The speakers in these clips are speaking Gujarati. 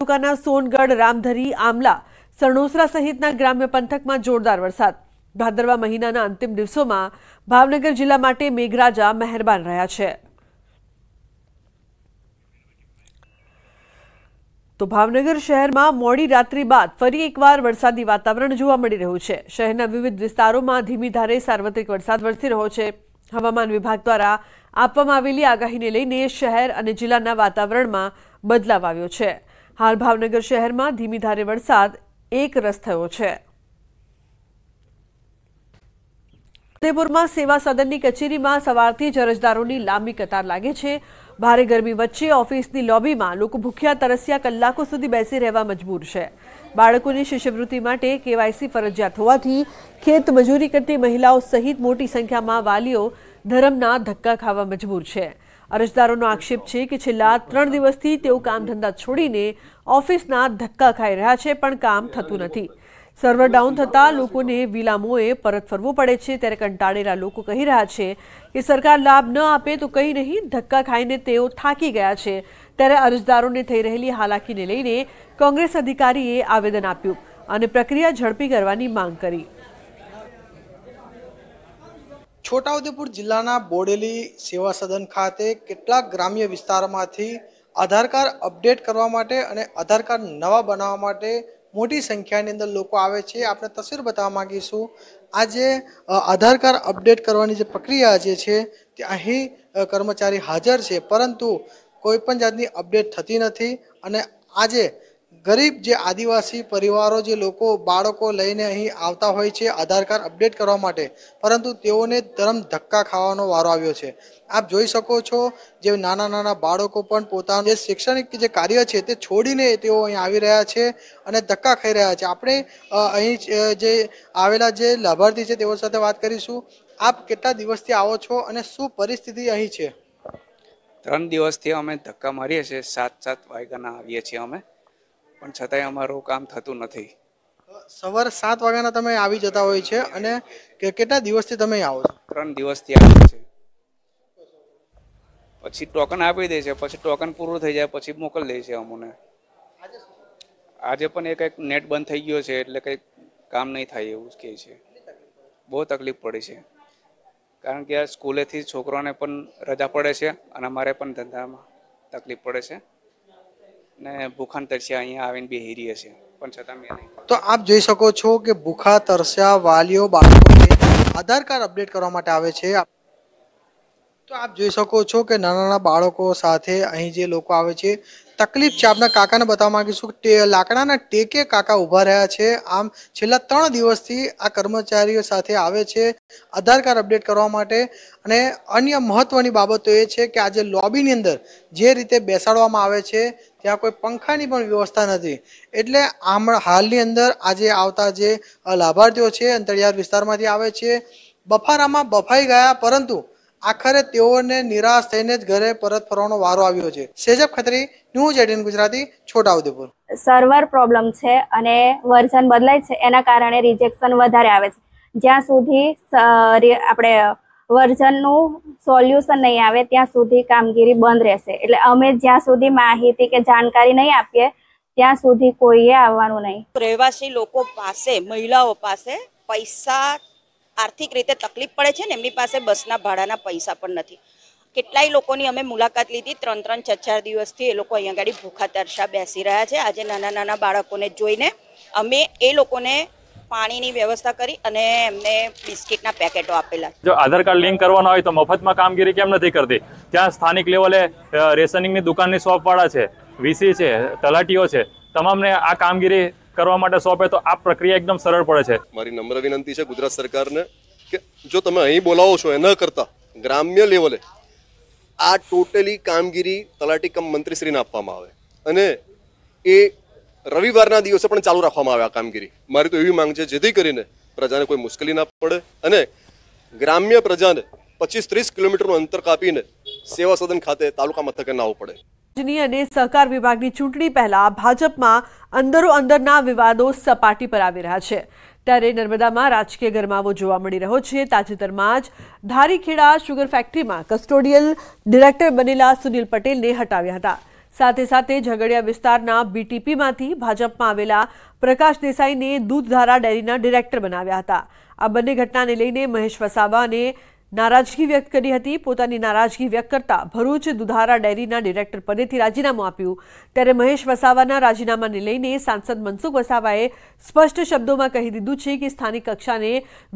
તાલુકાના સોનગઢ રામધરી આમલા સણોસરા સહિતના ગ્રામ્ય પંથકમાં જોરદાર વરસાદ ભાદરવા મહિનાના અંતિમ દિવસોમાં ભાવનગર જિલ્લા માટે મેઘરાજા મહેરબાન રહ્યા છે તો ભાવનગર શહેરમાં મોડી રાત્રિ બાદ ફરી એકવાર વરસાદી વાતાવરણ જોવા મળી રહ્યું છે શહેરના વિવિધ વિસ્તારોમાં ધીમી ધારે સાર્વત્રિક વરસાદ વરસી રહ્યો છે હવામાન વિભાગ દ્વારા આપવામાં આવેલી આગાહીને લઈને શહેર અને જિલ્લાના વાતાવરણમાં બદલાવ આવ્યો છે હાલ ભાવનગર શહેરમાં ધીમી ધારે વરસાદ એક રસ થયો છે ફતેપુરમાં સેવા સદનની કચેરીમાં સવારથી જ અરજદારોની લાંબી કતાર લાગે છે ભારે ગરમી વચ્ચે ઓફિસની લોબીમાં લોકો ભૂખ્યા તરસ્યા કલાકો સુધી બેસી રહેવા મજબૂર છે બાળકોની શિષ્યવૃત્તિ માટે કેવાયસી ફરજિયાત હોવાથી ખેત મજૂરી કરતી મહિલાઓ સહિત મોટી સંખ્યામાં વાલીઓ ધરમના ધક્કા ખાવા મજબૂર છે અરજદારોનો આક્ષેપ છે કે છેલ્લા ત્રણ દિવસથી તેઓ કામ ધંધા છોડીને ઓફિસના ધક્કા ખાઈ રહ્યા છે પણ કામ થતું નથી સર્વર ડાઉન થતાં લોકોને વિલામોએ પરત ફરવું પડે છે ત્યારે કંટાળેલા લોકો કહી રહ્યા છે કે સરકાર લાભ ન આપે તો કંઈ નહીં ધક્કા ખાઈને તેઓ થાકી ગયા છે ત્યારે અરજદારોને થઈ રહેલી હાલાકીને લઈને કોંગ્રેસ અધિકારીએ આવેદન આપ્યું અને પ્રક્રિયા ઝડપી કરવાની માંગ કરી છોટાઉદેપુર જિલ્લાના બોડેલી સેવા સદન ખાતે કેટલાક ગ્રામ્ય વિસ્તારમાંથી આધાર કાર્ડ અપડેટ કરવા માટે અને આધાર કાર્ડ નવા બનાવવા માટે મોટી સંખ્યાની અંદર લોકો આવે છે આપણે તસવીર બતાવવા માગીશું આજે આધાર કાર્ડ અપડેટ કરવાની જે પ્રક્રિયા જે છે તે અહીં કર્મચારી હાજર છે પરંતુ કોઈપણ જાતની અપડેટ થતી નથી અને આજે ગરીબ જે આદિવાસી પરિવારો જે લોકો બાળકો લઈને અહીં આવતા હોય છે આધાર કાર્ડ અપડેટ કરવા માટે પરંતુ તેઓને ધરમ ધક્કા ખાવાનો વારો આવ્યો છે આપ જોઈ શકો છો જે નાના નાના બાળકો પણ પોતાનું જે શૈક્ષણિક જે કાર્ય છે તે છોડીને તેઓ અહીં આવી રહ્યા છે અને ધક્કા ખાઈ રહ્યા છે આપણે અહીં જે આવેલા જે લાભાર્થી છે તેઓ સાથે વાત કરીશું આપ કેટલા દિવસથી આવો છો અને શું પરિસ્થિતિ અહીં છે ત્રણ દિવસથી અમે ધક્કા મારીએ છીએ સાત સાત વાગ્યાના આવીએ છીએ અમે પણ છતાંય અમારું કામ થતું નથી સવારે સાત વાગ્યાના તમે આવી જતા હોય છે અને કેટલા દિવસથી તમે આવો છો ત્રણ દિવસથી આવે છે પછી ટોકન આપી દે છે પછી ટોકન પૂરું થઈ જાય પછી મોકલી દે છે અમને આજે પણ એ કંઈક નેટ બંધ થઈ ગયો છે એટલે કંઈક કામ નહીં થાય એવું કહે છે બહુ તકલીફ પડી છે કારણ કે આ સ્કૂલેથી છોકરાઓને પણ રજા પડે છે અને અમારે પણ ધંધામાં તકલીફ પડે છે ને ભૂખાન તરસ્યા અહીંયા આવીને બે હેરી હશે પણ છતાં મેં નહીં તો આપ જોઈ શકો છો કે ભૂખા તરસ્યા વાલીઓ બાળકોને આધાર કાર્ડ અપડેટ કરવા માટે આવે છે તો આપ જોઈ શકો છો કે નાના નાના બાળકો સાથે અહીં જે લોકો આવે છે તકલીફ છે આપના કાકાને બતાવવા માંગીશું કે લાકડાના ટેકે કાકા ઊભા રહ્યા છે આમ છેલ્લા ત્રણ દિવસથી આ કર્મચારીઓ સાથે આવે છે આધાર કાર્ડ અપડેટ કરવા માટે અને અન્ય મહત્વની બાબતો એ છે કે આજે લોબીની અંદર જે રીતે બેસાડવામાં આવે છે ત્યાં કોઈ પંખાની પણ વ્યવસ્થા નથી એટલે આમ હાલની અંદર આજે આવતા જે લાભાર્થીઓ છે અંતરિયાળ વિસ્તારમાંથી આવે છે બફારામાં બફાઈ ગયા પરંતુ આખરે તેઓને નિરાશ થઈને જ ઘરે પરત ફરવાનો વારો આવ્યો છે Sejab Khatri news eighteen Gujarati Chhota Udepur server problem છે અને વર્ઝન બદલાય છે એના કારણે રિજેક્શન વધારે આવે છે જ્યાં સુધી આપણે વર્ઝનનું સોલ્યુશન નહીં આવે ત્યાં સુધી કામગીરી બંધ રહેશે એટલે અમે જ્યાં સુધી માહિતી કે જાણકારી નહીં આપીએ ત્યાં સુધી કોઈએ આવવાનું નહીં રહેવાસી લોકો પાસે મહિલાઓ પાસે પૈસા આર્થિક રીતે તકલીફ પડે છે ને એમની પાસે બસના ભાડાના પૈસા પણ નથી કેટલાય લોકોની અમે મુલાકાત લીધી ત્રણ ત્રણ ચાર ચાર દિવસથી એ લોકો અહીંયા ગાડી ભૂખા તરસા બેસી રહ્યા છે આજે નાના નાના બાળકોને જોઈને અમે એ લોકોને પાણીની વ્યવસ્થા કરી અને એમને બિસ્કિટના પેકેટો આપેલા જો આધાર કાર્ડ લિંક કરવાનો હોય તો મફતમાં કામગીરી કેમ નથી કરતી ત્યાં સ્થાનિક લેવલે રેશનિંગની દુકાનની શોપવાળા છે વીસી છે તલાટીઓ છે તમામને આ કામગીરી કરવા માટે સોંપે તો આ પ્રક્રિયા એકદમ સરળ પડે છે મારી નમ્ર વિનંતી છે ગુજરાત સરકારને કે જો તમે અહીં બોલાવો છો એ ન કરતા ગ્રામ્ય લેવલે આ ટોટલી કામગીરી તલાટી કમ મંત્રીશ્રીને આપવામાં આવે અને એ રવિવારના દિવસે પણ ચાલુ રાખવામાં આવે આ કામગીરી મારી તો એવી માંગ છે જેથી કરીને પ્રજાને કોઈ મુશ્કેલી ના પડે અને ગ્રામ્ય પ્રજાને પચીસ ત્રીસ કિલોમીટરનું અંતર કાપીને સેવા સદન ખાતે તાલુકા મથકે ના આવવું પડે રાજ્યની અને સહકાર વિભાગની ચૂંટણી પહેલા ભાજપમાં અંદરો અંદરના વિવાદો સપાટી પર આવી રહ્યા છે ત્યારે નર્મદામાં રાજકીય ગરમાવો જોવા મળી રહ્યો છે તાજેતરમાં જ ધારીખેડા શુગર ફેક્ટરીમાં કસ્ટોડિયલ ડિરેક્ટર બનેલા સુનિલ પટેલને હટાવ્યા હતા સાથે સાથે ઝઘડિયા વિસ્તારના બીટીપીમાંથી ભાજપમાં આવેલા પ્રકાશ દેસાઈને દૂધધારા ડેરીના ડિરેક્ટર બનાવ્યા હતા આ બંને ઘટનાને લઈને મહેશ વસાવા અને નારાજગી વ્યક્ત કરી હતી પોતાની નારાજગી વ્યક્ત કરતા ભરૂચ દુધારા ડેરીના ડિરેક્ટર પદેથી રાજીનામું આપ્યું ત્યારે મહેશ વસાવાના રાજીનામાને લઈને સાંસદ મનસુખ વસાવાએ સ્પષ્ટ શબ્દોમાં કહી દીધું છે કે સ્થાનિક કક્ષાને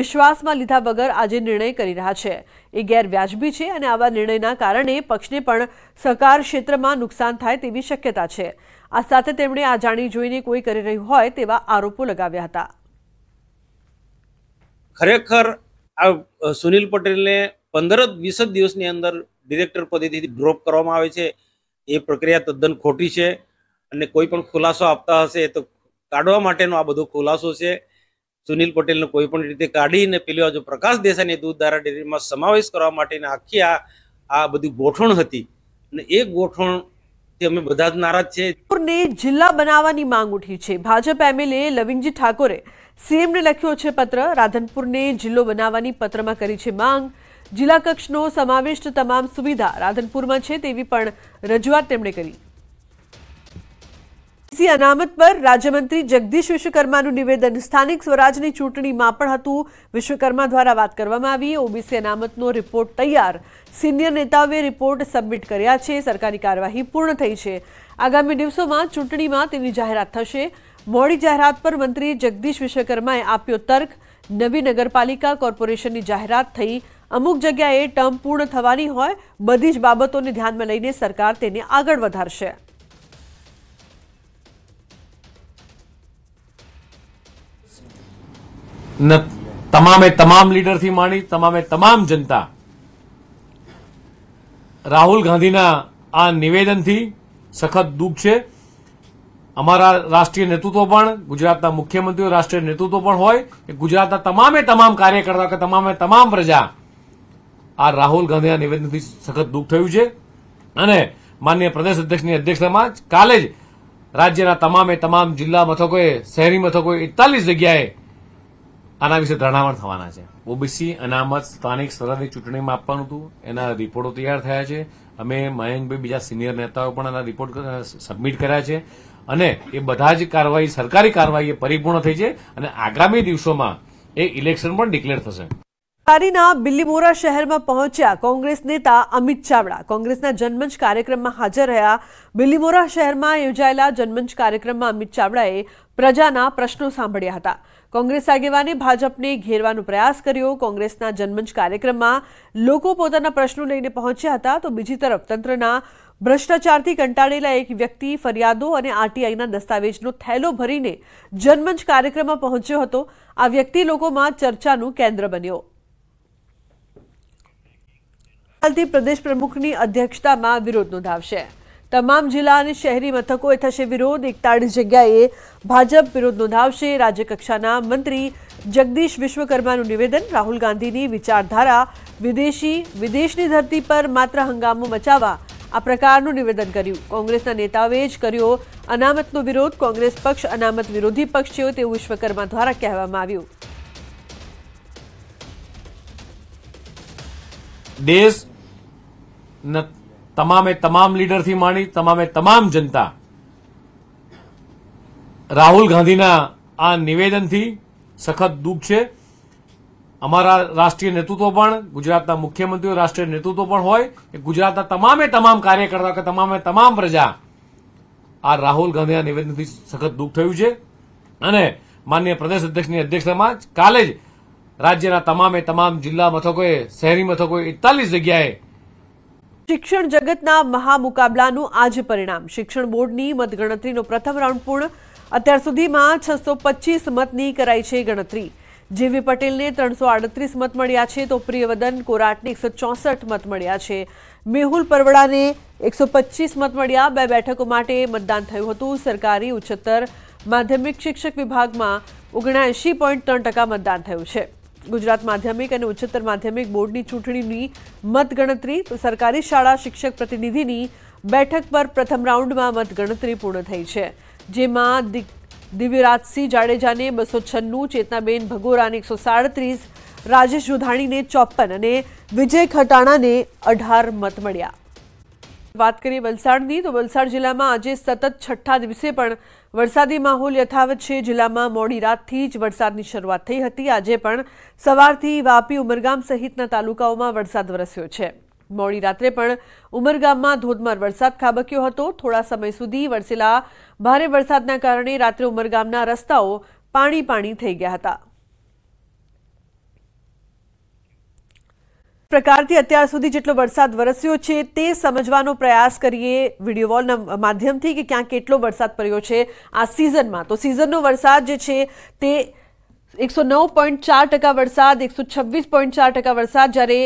વિશ્વાસમાં લીધા વગર આજે નિર્ણય કરી રહ્યા છે એ ગેરવ્યાજબી છે અને આવા નિર્ણયના કારણે પક્ષને પણ સહકાર ક્ષેત્રમાં નુકસાન થાય તેવી શક્યતા છે આ સાથે તેમણે આ જાણી જોઈને કોઈ કરી રહ્યું હોય તેવા આરોપો લગાવ્યા હતા ખરેખર આ સુનિલ પટેલને પંદર જ વીસ જ દિવસની અંદર ડિરેક્ટર પદેથી ડ્રોપ કરવામાં આવે છે એ પ્રક્રિયા તદ્દન ખોટી છે અને કોઈ પણ ખુલાસો આપતા હશે તો કાઢવા માટેનો આ બધો ખુલાસો છે સુનિલ પટેલને કોઈ પણ રીતે કાઢીને પેલી જો પ્રકાશ દેસાઈની દૂધધારા ડેરીમાં સમાવેશ કરવા માટેની આખી આ આ બધી ગોઠવણ હતી અને એ ગોઠવણ અમે બધા જ નારાજ છે ને જિલ્લા બનાવવાની માંગ ઉઠી છે ભાજપ એમએલએ લવિંગજી ઠાકોરે ને લખ્યો છે પત્ર રાધનપુરને જિલ્લો બનાવવાની પત્રમાં કરી છે માંગ જિલ્લા કક્ષનો સમાવિષ્ટ તમામ સુવિધા રાધનપુરમાં છે તેવી પણ રજૂઆત તેમણે કરી સી અનામત પર રાજ્યમંત્રી જગદીશ વિશ્વકર્માનું નિવેદન સ્થાનિક સ્વરાજની ચૂંટણીમાં પણ હતું વિશ્વકર્મા દ્વારા વાત કરવામાં આવી ઓબીસી અનામતનો રિપોર્ટ તૈયાર સિનિયર નેતાઓએ રિપોર્ટ સબમિટ કર્યા છે સરકારી કાર્યવાહી પૂર્ણ થઈ છે આગામી દિવસોમાં ચૂંટણીમાં તેની જાહેરાત થશે મોડી જાહેરાત પર મંત્રી જગદીશ વિશ્વકર્માએ આપ્યો તર્ક નવી નગરપાલિકા કોર્પોરેશનની જાહેરાત થઈ અમુક જગ્યાએ ટર્મ પૂર્ણ થવાની હોય બધી જ બાબતોને ધ્યાનમાં લઈને સરકાર તેને આગળ વધારશે તમામે તમામ લીડરથી માંડી તમામે તમામ જનતા રાહુલ ગાંધીના આ નિવેદનથી સખત દુઃખ છે અમારા રાષ્ટ્રીય નેતૃત્વ પણ ગુજરાતના મુખ્યમંત્રીઓ રાષ્ટ્રીય નેતૃત્વ પણ હોય કે ગુજરાતના તમામે તમામ કાર્યકર્તા કે તમામે તમામ પ્રજા આ રાહુલ ગાંધીના નિવેદનથી સખત દુઃખ થયું છે અને માન્ય પ્રદેશ અધ્યક્ષની અધ્યક્ષતામાં કાલે જ રાજ્યના તમામે તમામ જિલ્લા મથકોએ શહેરી મથકોએ એકતાલીસ જગ્યાએ આના વિશે ધરણાવણ થવાના છે ઓબીસી અનામત સ્થાનિક સરહદી ચૂંટણીમાં આપવાનું હતું એના રિપોર્ટો તૈયાર થયા છે અમે મયંકભાઈ બીજા સિનિયર નેતાઓ પણ એના રિપોર્ટ સબમિટ કર્યા છે અને એ બધા જ કાર્યવાહી સરકારી કાર્યવાહી પરિપૂર્ણ થઈ છે અને આગામી દિવસોમાં એ ઇલેક્શન પણ ડિક્લેર થશે બિલ્લી બિલ્લીમોરા શહેરમાં પહોંચ્યા કોંગ્રેસ નેતા અમિત ચાવડા કોંગ્રેસના જનમંચ કાર્યક્રમમાં હાજર રહ્યા બિલ્લીમોરા શહેરમાં યોજાયેલા જનમંચ કાર્યક્રમમાં અમિત ચાવડાએ પ્રજાના પ્રશ્નો સાંભળ્યા હતા કોંગ્રેસ આગેવાને ભાજપને ઘેરવાનો પ્રયાસ કર્યો કોંગ્રેસના જનમંચ કાર્યક્રમમાં લોકો પોતાના પ્રશ્નો લઈને પહોંચ્યા હતા તો બીજી તરફ તંત્રના ભ્રષ્ટાચારથી કંટાળેલા એક વ્યક્તિ ફરિયાદો અને આરટીઆઈના દસ્તાવેજનો થેલો ભરીને જનમંચ કાર્યક્રમમાં પહોંચ્યો હતો આ વ્યક્તિ લોકોમાં ચર્ચાનું કેન્દ્ર બન્યો હાલથી પ્રદેશ પ્રમુખની અધ્યક્ષતામાં વિરોધ નોંધાવશે તમામ જિલ્લા અને શહેરી મથકોએ થશે વિરોધ એકતાળીસ જગ્યાએ ભાજપ વિરોધ નોંધાવશે રાજ્યકક્ષાના મંત્રી જગદીશ વિશ્વકર્માનું નિવેદન રાહુલ ગાંધીની વિચારધારા વિદેશી વિદેશની ધરતી પર માત્ર હંગામો મચાવવા આ પ્રકારનું નિવેદન કર્યું કોંગ્રેસના નેતાઓએ જ કર્યો અનામતનો વિરોધ કોંગ્રેસ પક્ષ અનામત વિરોધી પક્ષ છે તેવું વિશ્વકર્મા દ્વારા કહેવામાં આવ્યું દેશ તમામે તમામ લીડરથી માંડી તમામે તમામ જનતા રાહુલ ગાંધીના આ નિવેદનથી સખત દુઃખ છે અમારા રાષ્ટ્રીય નેતૃત્વ પણ ગુજરાતના મુખ્યમંત્રીઓ રાષ્ટ્રીય નેતૃત્વ પણ હોય કે ગુજરાતના તમામે તમામ કાર્યકર્તાઓ કે તમામે તમામ પ્રજા આ રાહુલ ગાંધીના નિવેદનથી સખત દુઃખ થયું છે અને માન્ય પ્રદેશ અધ્યક્ષની અધ્યક્ષતામાં કાલે જ રાજ્યના તમામે તમામ જિલ્લા મથકોએ શહેરી મથકોએ એકતાલીસ જગ્યાએ શિક્ષણ જગતના મહામુકાબલાનું આજ પરિણામ શિક્ષણ બોર્ડની મતગણતરીનો પ્રથમ રાઉન્ડ પૂર્ણ અત્યાર સુધીમાં છસો પચીસ મતની કરાઈ છે ગણતરી જેવી પટેલને ત્રણસો આડત્રીસ મત મળ્યા છે તો પ્રિયવદન કોરાટને એકસો ચોસઠ મત મળ્યા છે મેહુલ પરવડાને એકસો પચીસ મત મળ્યા બે બેઠકો માટે મતદાન થયું હતું સરકારી ઉચ્ચતર માધ્યમિક શિક્ષક વિભાગમાં ઓગણએંશી પોઈન્ટ ત્રણ ટકા મતદાન થયું છે ગુજરાત માધ્યમિક અને ઉચ્ચતર માધ્યમિક બોર્ડની ચૂંટણીની મતગણતરી સરકારી શાળા શિક્ષક પ્રતિનિધિની બેઠક પર પ્રથમ રાઉન્ડમાં મતગણતરી પૂર્ણ થઈ છે જેમાં દિવ્યરાજસિંહ જાડેજાને બસો છન્નું ચેતનાબેન ભગોરાને એકસો સાડત્રીસ રાજેશ જોધાણીને ચોપ્પન અને વિજય ખટાણાને અઢાર મત મળ્યા વાત કરીએ વલસાડની તો વલસાડ જિલ્લામાં આજે સતત છઠ્ઠા દિવસે પણ વરસાદી માહોલ યથાવત છે જિલ્લામાં મોડી રાતથી જ વરસાદની શરૂઆત થઈ હતી આજે પણ સવારથી વાપી ઉમરગામ સહિતના તાલુકાઓમાં વરસાદ વરસ્યો છે મોડી રાત્રે પણ ઉમરગામમાં ધોધમાર વરસાદ ખાબક્યો હતો થોડા સમય સુધી વરસેલા ભારે વરસાદના કારણે રાત્રે ઉમરગામના રસ્તાઓ પાણી પાણી થઈ ગયા હતા પ્રકારથી અત્યાર સુધી જેટલો વરસાદ વરસ્યો છે તે સમજવાનો પ્રયાસ કરીએ વિડીયો વોલના માધ્યમથી કે ક્યાં કેટલો વરસાદ પડ્યો છે આ સિઝનમાં તો સિઝનનો વરસાદ જે છે તે એકસો નવ પોઈન્ટ ચાર ટકા વરસાદ એકસો છવ્વીસ પોઈન્ટ ચાર ટકા વરસાદ જ્યારે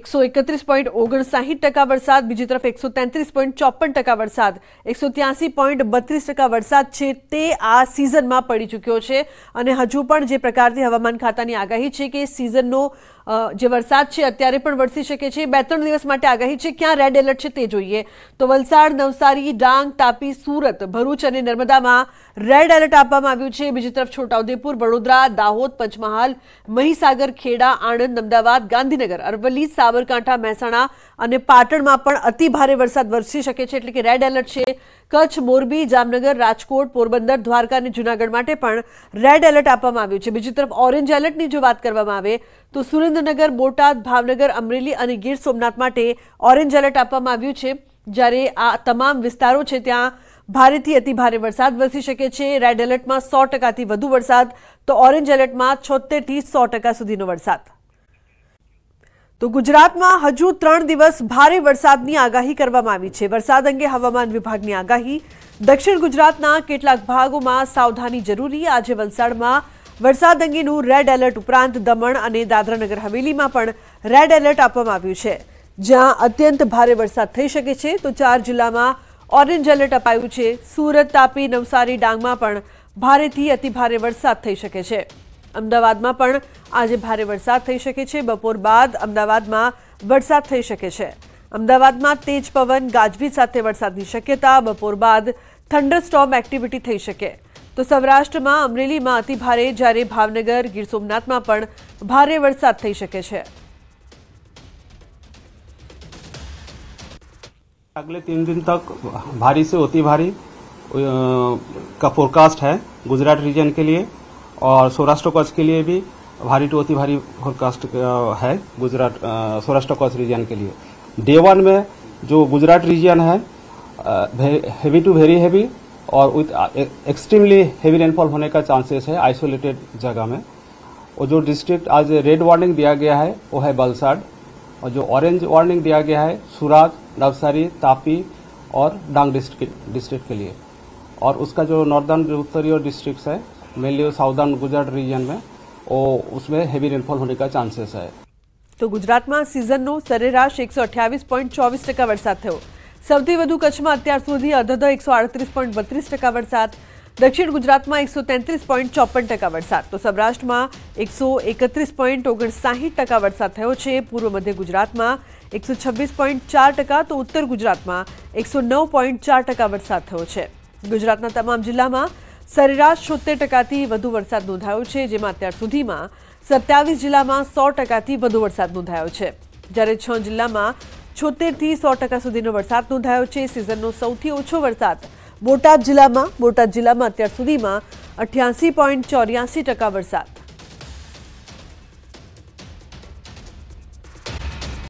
એકસો એકત્રીસ પોઈન્ટ ઓગણસાહીઠ ટકા વરસાદ બીજી તરફ એકસો તેત્રીસ પોઈન્ટ ચોપન ટકા વરસાદ એકસો ત્યાસી પોઈન્ટ બત્રીસ ટકા વરસાદ છે તે આ સિઝનમાં પડી ચૂક્યો છે અને હજુ પણ જે પ્રકારથી હવામાન ખાતાની આગાહી છે કે સિઝનનો જે વરસાદ છે અત્યારે પણ વરસી શકે છે બે ત્રણ દિવસ માટે આગાહી છે ક્યાં રેડ એલર્ટ છે તે જોઈએ તો વલસાડ નવસારી ડાંગ તાપી સુરત ભરૂચ અને નર્મદામાં રેડ એલર્ટ આપવામાં આવ્યું છે બીજી તરફ છોટાઉદેપુર વડોદરા દાહોદ પંચમહાલ મહીસાગર ખેડા આણંદ અમદાવાદ ગાંધીનગર અરવલ્લી સાબરકાંઠા મહેસાણા અને પાટણમાં પણ અતિ ભારે વરસાદ વરસી શકે છે એટલે કે રેડ એલર્ટ છે કચ્છ મોરબી જામનગર રાજકોટ પોરબંદર દ્વારકા અને જૂનાગઢ માટે પણ રેડ એલર્ટ આપવામાં આવ્યું છે બીજી તરફ ઓરેન્જ એલર્ટની જો વાત કરવામાં આવે તો સુરેન્દ્રનગર બોટાદ ભાવનગર અમરેલી અને ગીર સોમનાથ માટે ઓરેન્જ એલર્ટ આપવામાં આવ્યું છે જ્યારે આ તમામ વિસ્તારો છે ત્યાં ભારેથી અતિ ભારે વરસાદ વરસી શકે છે રેડ એલર્ટમાં સો ટકાથી વધુ વરસાદ તો ઓરેન્જ એલર્ટમાં છોતેરથી સો ટકા સુધીનો વરસાદ તો ગુજરાતમાં હજુ ત્રણ દિવસ ભારે વરસાદની આગાહી કરવામાં આવી છે વરસાદ અંગે હવામાન વિભાગની આગાહી દક્ષિણ ગુજરાતના કેટલાક ભાગોમાં સાવધાની જરૂરી આજે વલસાડમાં વરસાદ અંગેનું રેડ એલર્ટ ઉપરાંત દમણ અને દાદરાનગર હવેલીમાં પણ રેડ એલર્ટ આપવામાં આવ્યું છે જ્યાં અત્યંત ભારે વરસાદ થઈ શકે છે તો ચાર જિલ્લામાં ઓરેન્જ એલર્ટ અપાયું છે સુરત તાપી નવસારી ડાંગમાં પણ ભારેથી અતિભારે વરસાદ થઈ શકે છે अमदावाद में आज भारत वरसाद थी बपोर बाद अमदावाद में वरसद अमदावाद में तेज पवन गाजवीज साथ वरसद शक्यता बपोर बाद थंडर थंडरस्टॉम एक्टिविटी थी सके तो सौराष्ट्र में अमरेली में अति भारे जारी भावनगर गीर सोमनाथ में भारत वरस अगले तीन दिन तक भारी से होती भारी का फोरकास्ट है गुजरात रीजन के लिए और सौराष्ट्र कच्छ के लिए भी भारी टू अति भारी फोरकास्ट है गुजरात सौराष्ट्र कच्छ रीजन के लिए डे वन में जो गुजरात रीजन है हैवी टू वेरी हैवी और विथ एक्सट्रीमली हैवी रेनफॉल होने का चांसेस है आइसोलेटेड जगह में और जो डिस्ट्रिक्ट आज रेड वार्निंग दिया गया है वो है बलसाड और जो ऑरेंज वार्निंग दिया गया है सूरत नवसारी तापी और डांग डिस्ट्रिक्ट डिस्ट्रिक्ट के लिए और उसका जो नॉर्दर्न उत्तरी और डिस्ट्रिक्ट है मेलियो साउथर्न गुजरात रीजन में और उसमें हेवी रेनफॉल होने का चांसेस है तो गुजरात में सीजन में सराश 128.24% बरसात થયો સૌથી વધુ કચ્છમાં અત્યાર સુધી અડધા 138.32% વરસાદ દક્ષિણ ગુજરાતમાં 133.54% વરસાદ તો સૌરાષ્ટ્રમાં 131.59% વરસાદ થયો છે પૂર્વ મધ્ય ગુજરાતમાં 126.4% તો ઉત્તર ગુજરાતમાં 109.4% વરસાદ થયો છે ગુજરાતના તમામ જિલ્લામાં સરેરાશ છોતેર ટકાથી વધુ વરસાદ નોંધાયો છે જેમાં અત્યાર સુધીમાં સત્યાવીસ જિલ્લામાં સો ટકાથી વધુ વરસાદ નોંધાયો છે જ્યારે છ જિલ્લામાં છોતેરથી સો ટકા સુધીનો વરસાદ નોંધાયો છે સિઝનનો સૌથી ઓછો વરસાદ બોટાદ જિલ્લામાં બોટાદ જિલ્લામાં અત્યાર સુધીમાં અઠ્યાસી પોઈન્ટ ચોર્યાસી ટકા વરસાદ